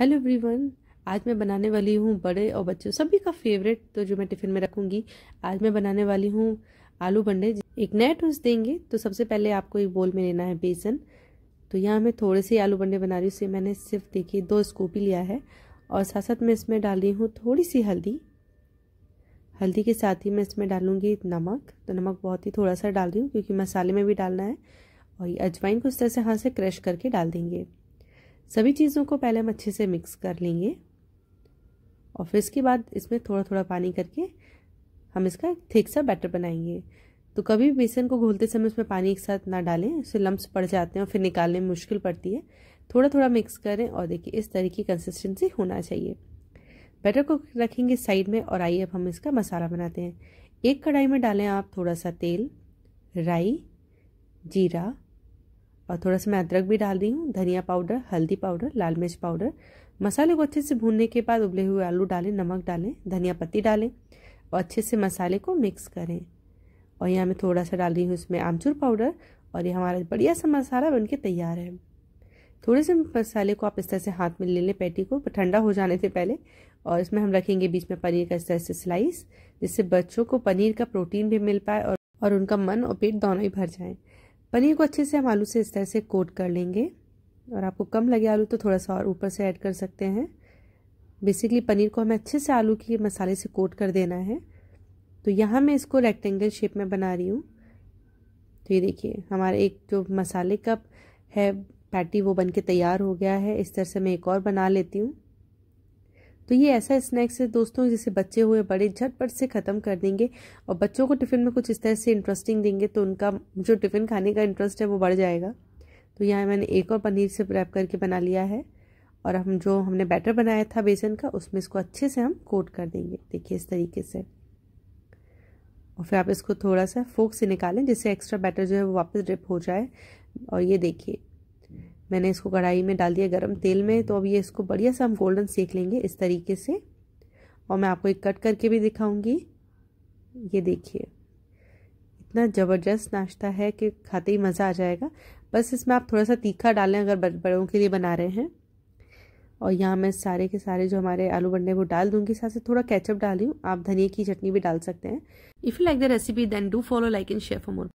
hello everyone आज मैं बनाने वाली हूँ बड़े और बच्चों सभी का फेवरेट तो जो मैं टिफ़िन में रखूँगी आज मैं बनाने वाली हूँ आलू बंडे एक नया टूस देंगे तो सबसे पहले आपको एक बोल में लेना है बेसन तो यहाँ मैं थोड़े से आलू बंडे बना रही हूँ इसे मैंने सिर्फ देखिए दो स्कूप ही लिया है और साथ साथ मैं इसमें डाल रही हूँ थोड़ी सी हल्दी हल्दी के साथ ही मैं इसमें डालूँगी नमक तो नमक बहुत ही थोड़ा सा डाल रही हूँ क्योंकि मसाले में भी डालना है और ये अजवाइन को इस तरह से हाथ से क्रश करके डाल देंगे सभी चीज़ों को पहले हम अच्छे से मिक्स कर लेंगे और फिर इसके बाद इसमें थोड़ा थोड़ा पानी करके हम इसका थिक सा बैटर बनाएंगे तो कभी बेसन को घोलते समय उसमें पानी एक साथ ना डालें उससे लम्ब पड़ जाते हैं और फिर निकालने में मुश्किल पड़ती है थोड़ा थोड़ा मिक्स करें और देखिए इस तरह की कंसिस्टेंसी होना चाहिए बैटर को रखेंगे साइड में और आइए अब हम इसका मसाला बनाते हैं एक कढ़ाई में डालें आप थोड़ा सा तेल राई जीरा और थोड़ा सा मैं अदरक भी डाल रही हूँ धनिया पाउडर हल्दी पाउडर लाल मिर्च पाउडर मसाले को अच्छे से भूनने के बाद उबले हुए आलू डालें नमक डालें धनिया पत्ती डालें और अच्छे से मसाले को मिक्स करें और यहाँ मैं थोड़ा सा डाल रही हूँ इसमें आमचूर पाउडर और ये हमारा बढ़िया सा मसाला बनके तैयार है थोड़े से मसाले को आप इस तरह से हाथ में ले लें पैटी को ठंडा हो जाने से पहले और इसमें हम रखेंगे बीच में पनीर का इस तरह से स्लाइस जिससे बच्चों को पनीर का प्रोटीन भी मिल पाए और, और उनका मन और पेट दोनों ही भर जाए पनीर को अच्छे से हम आलू से इस तरह से कोट कर लेंगे और आपको कम लगे आलू तो थोड़ा सा और ऊपर से ऐड कर सकते हैं बेसिकली पनीर को हमें अच्छे से आलू के मसाले से कोट कर देना है तो यहाँ मैं इसको रेक्टेंगल शेप में बना रही हूँ तो ये देखिए हमारा एक जो मसाले कप है पैटी वो बन के तैयार हो गया है इस तरह से मैं एक और बना लेती हूँ तो ये ऐसा स्नैक्स है दोस्तों जिसे बच्चे हुए बड़े झटपट से ख़त्म कर देंगे और बच्चों को टिफ़िन में कुछ इस तरह से इंटरेस्टिंग देंगे तो उनका जो टिफ़िन खाने का इंटरेस्ट है वो बढ़ जाएगा तो यहाँ मैंने एक और पनीर से रैप करके बना लिया है और हम जो हमने बैटर बनाया था बेसन का उसमें इसको अच्छे से हम कोट कर देंगे देखिए इस तरीके से और फिर आप इसको थोड़ा सा फोक से निकालें जिससे एक्स्ट्रा बैटर जो है वो वापस ड्रिप हो जाए और ये देखिए मैंने इसको कढ़ाई में डाल दिया गरम तेल में तो अब ये इसको बढ़िया से हम गोल्डन सेक लेंगे इस तरीके से और मैं आपको एक कट करके भी दिखाऊंगी ये देखिए इतना ज़बरदस्त नाश्ता है कि खाते ही मज़ा आ जाएगा बस इसमें आप थोड़ा सा तीखा डालें अगर बड़ों के लिए बना रहे हैं और यहाँ मैं सारे के सारे जो हमारे आलू बंडे वो डाल दूंगी साथ से थोड़ा कैचअप डाली हूँ आप धनिया की चटनी भी डाल सकते हैं if you like the recipe then do follow like and share for more